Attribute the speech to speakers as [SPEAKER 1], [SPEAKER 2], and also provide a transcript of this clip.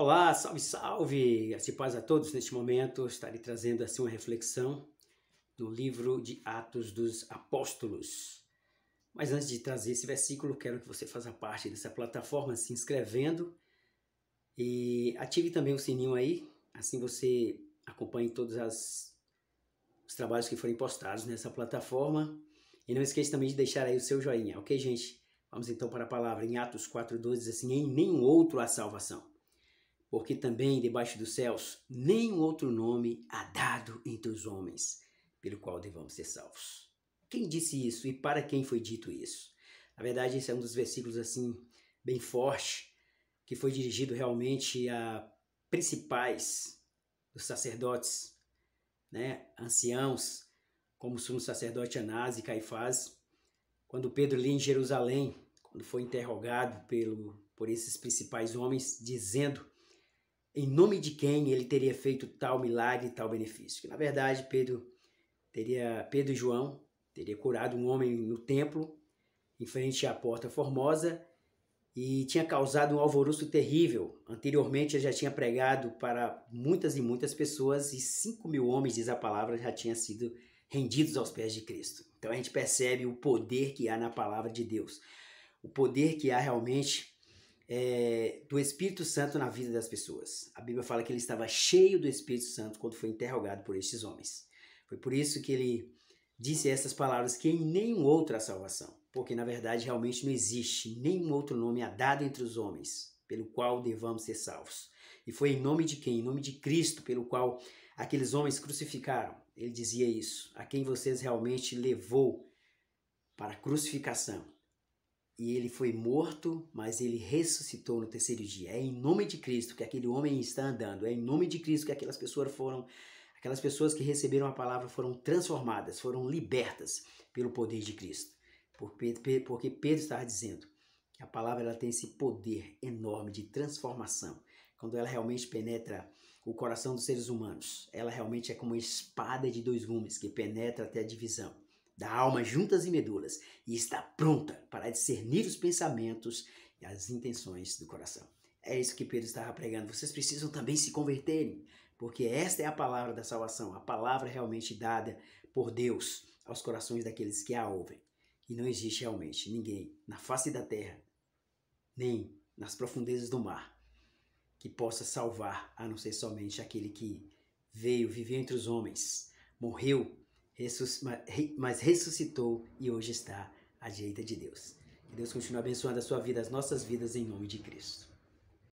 [SPEAKER 1] Olá, salve, salve! Graças paz a todos. Neste momento estarei trazendo assim uma reflexão do livro de Atos dos Apóstolos. Mas antes de trazer esse versículo, quero que você faça parte dessa plataforma se inscrevendo e ative também o sininho aí, assim você acompanhe todos as, os trabalhos que forem postados nessa plataforma. E não esqueça também de deixar aí o seu joinha, ok, gente? Vamos então para a palavra em Atos 4,2, diz assim, em nenhum outro há salvação porque também debaixo dos céus nenhum outro nome há dado entre os homens, pelo qual devamos ser salvos. Quem disse isso e para quem foi dito isso? Na verdade, esse é um dos versículos assim bem forte que foi dirigido realmente a principais dos sacerdotes, né, anciãos, como o sumo sacerdote Anás e Caifás, quando Pedro ali em Jerusalém, quando foi interrogado pelo por esses principais homens, dizendo em nome de quem ele teria feito tal milagre, tal benefício. Que na verdade Pedro teria Pedro e João teria curado um homem no templo, em frente à porta formosa, e tinha causado um alvoroço terrível. Anteriormente ele já tinha pregado para muitas e muitas pessoas e cinco mil homens, diz a palavra, já tinham sido rendidos aos pés de Cristo. Então a gente percebe o poder que há na palavra de Deus, o poder que há realmente é, do Espírito Santo na vida das pessoas. A Bíblia fala que ele estava cheio do Espírito Santo quando foi interrogado por estes homens. Foi por isso que ele disse essas palavras que em nenhum outro há salvação, porque na verdade realmente não existe nenhum outro nome há dado entre os homens pelo qual devamos ser salvos. E foi em nome de quem? Em nome de Cristo, pelo qual aqueles homens crucificaram. Ele dizia isso, a quem vocês realmente levou para a crucificação e ele foi morto, mas ele ressuscitou no terceiro dia. É em nome de Cristo que aquele homem está andando, é em nome de Cristo que aquelas pessoas foram, aquelas pessoas que receberam a palavra foram transformadas, foram libertas pelo poder de Cristo. Porque Pedro estava dizendo que a palavra ela tem esse poder enorme de transformação. Quando ela realmente penetra o coração dos seres humanos, ela realmente é como uma espada de dois gumes que penetra até a divisão da alma juntas e medulas e está pronta para discernir os pensamentos e as intenções do coração. É isso que Pedro estava pregando. Vocês precisam também se converterem, porque esta é a palavra da salvação, a palavra realmente dada por Deus aos corações daqueles que a ouvem. E não existe realmente ninguém na face da terra, nem nas profundezas do mar, que possa salvar, a não ser somente aquele que veio, viveu entre os homens, morreu mas ressuscitou e hoje está à direita de Deus. Que Deus continue abençoando a sua vida, as nossas vidas, em nome de Cristo.